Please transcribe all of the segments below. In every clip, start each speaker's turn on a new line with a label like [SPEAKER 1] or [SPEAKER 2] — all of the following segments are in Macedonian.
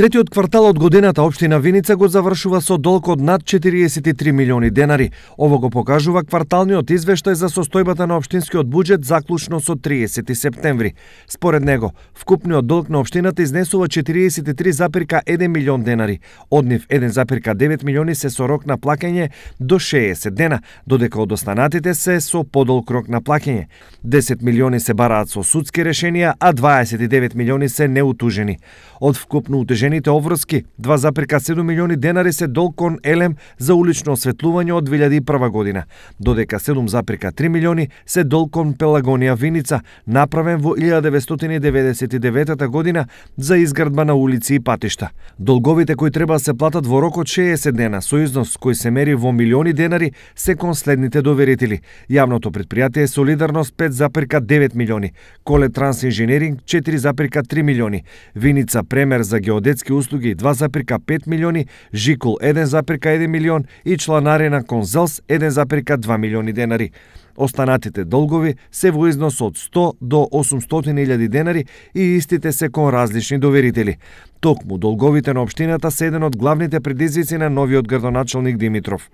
[SPEAKER 1] Третиот квартал од годината Обштина Виница го завршува со долг од над 43 милиони денари. Ово го покажува кварталниот извештај за состојбата на Обштинскиот буџет заклучно со 30 септември. Според него, вкупниот долг на Обштината изнесува 43,1 милион денари. Од нив 1,9 милиони се со рок на плаќање до 60 дена, додека од останатите се со подолг рок на плаќање. 10 милиони се бараат со судски решенија, а 29 милиони се неутужени. Од вкупно утежени незавершените оврски, 2,7 милиони денари се долг кон Елем за улично осветлување од 2001 година, додека 7,3 милиони се долг кон Пелагонија Виница, направен во 1999 година за изградба на улици и патишта. Долговите кои треба да се платат во од 60 дена со износ кој се мери во милиони денари се кон следните доверители. Јавното предпријатие Солидарност 5,9 милиони, Коле Транс Инженеринг 4,3 милиони, Виница Премер за геодезија детски услуги 2,5 милиони, Жикул 1,1 милион и чланарина кон ЗЕЛС 1,2 милиони денари. Останатите долгови се во износ од 100 до 800 000 денари и истите се кон различни доверители. Токму долговите на општината се еден од главните предизвици на новиот градоначалник Димитров.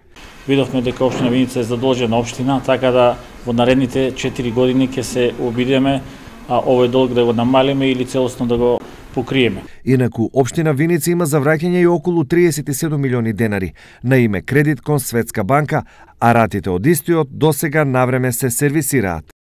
[SPEAKER 2] Видовме дека општина Виница е задолжена општина, така да во наредните 4 години ќе се обидеме а, овој долг да го намалиме или целосно да го покриеме.
[SPEAKER 1] Инаку, Обштина Виница има за враќање и околу 37 милиони денари на име кредит кон Светска банка, а ратите од истиот до сега навреме се сервисираат.